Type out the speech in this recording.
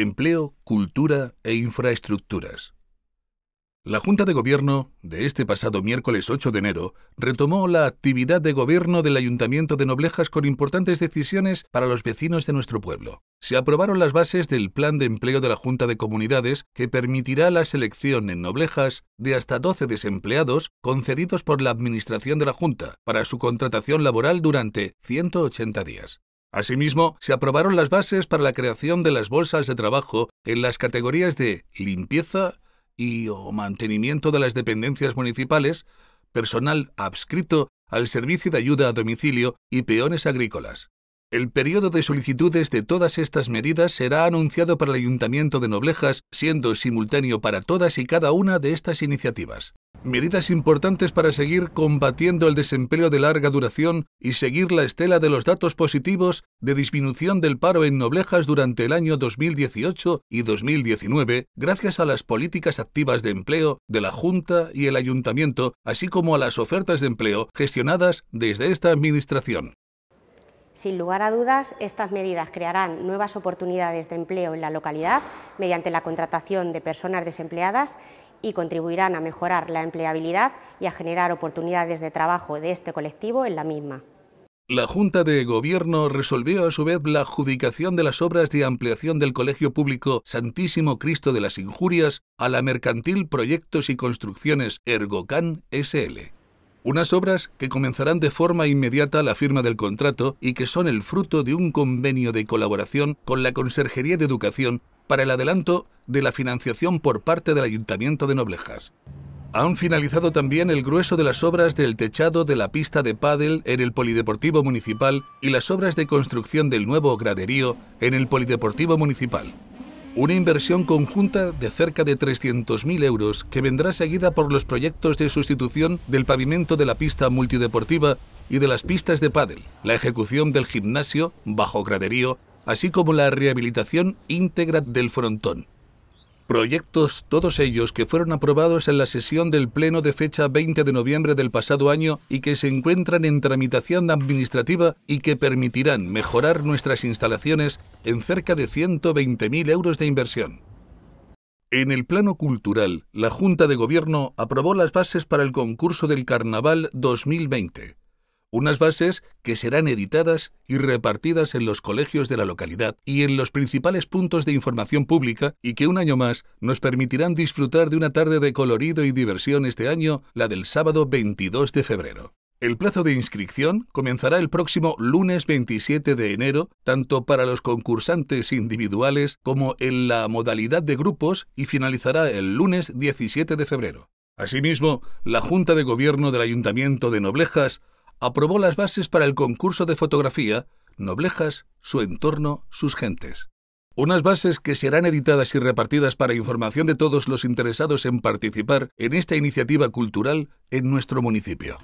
Empleo, Cultura e Infraestructuras. La Junta de Gobierno de este pasado miércoles 8 de enero retomó la actividad de gobierno del Ayuntamiento de Noblejas con importantes decisiones para los vecinos de nuestro pueblo. Se aprobaron las bases del Plan de Empleo de la Junta de Comunidades que permitirá la selección en Noblejas de hasta 12 desempleados concedidos por la Administración de la Junta para su contratación laboral durante 180 días. Asimismo, se aprobaron las bases para la creación de las bolsas de trabajo en las categorías de limpieza y o mantenimiento de las dependencias municipales, personal adscrito al servicio de ayuda a domicilio y peones agrícolas. El periodo de solicitudes de todas estas medidas será anunciado para el Ayuntamiento de Noblejas, siendo simultáneo para todas y cada una de estas iniciativas medidas importantes para seguir combatiendo el desempleo de larga duración y seguir la estela de los datos positivos de disminución del paro en Noblejas durante el año 2018 y 2019, gracias a las políticas activas de empleo de la Junta y el Ayuntamiento, así como a las ofertas de empleo gestionadas desde esta Administración. Sin lugar a dudas, estas medidas crearán nuevas oportunidades de empleo en la localidad mediante la contratación de personas desempleadas y contribuirán a mejorar la empleabilidad y a generar oportunidades de trabajo de este colectivo en la misma. La Junta de Gobierno resolvió a su vez la adjudicación de las obras de ampliación del Colegio Público Santísimo Cristo de las Injurias a la Mercantil Proyectos y Construcciones Ergocan SL. Unas obras que comenzarán de forma inmediata la firma del contrato y que son el fruto de un convenio de colaboración con la Conserjería de Educación para el adelanto de la financiación por parte del Ayuntamiento de Noblejas. Han finalizado también el grueso de las obras del techado de la pista de pádel en el Polideportivo Municipal y las obras de construcción del nuevo graderío en el Polideportivo Municipal. Una inversión conjunta de cerca de 300.000 euros que vendrá seguida por los proyectos de sustitución del pavimento de la pista multideportiva y de las pistas de pádel, la ejecución del gimnasio bajo graderío, así como la rehabilitación íntegra del frontón proyectos todos ellos que fueron aprobados en la sesión del Pleno de fecha 20 de noviembre del pasado año y que se encuentran en tramitación administrativa y que permitirán mejorar nuestras instalaciones en cerca de 120.000 euros de inversión. En el plano cultural, la Junta de Gobierno aprobó las bases para el concurso del Carnaval 2020 unas bases que serán editadas y repartidas en los colegios de la localidad y en los principales puntos de información pública y que un año más nos permitirán disfrutar de una tarde de colorido y diversión este año, la del sábado 22 de febrero. El plazo de inscripción comenzará el próximo lunes 27 de enero, tanto para los concursantes individuales como en la modalidad de grupos, y finalizará el lunes 17 de febrero. Asimismo, la Junta de Gobierno del Ayuntamiento de Noblejas aprobó las bases para el concurso de fotografía Noblejas, su entorno, sus gentes. Unas bases que serán editadas y repartidas para información de todos los interesados en participar en esta iniciativa cultural en nuestro municipio.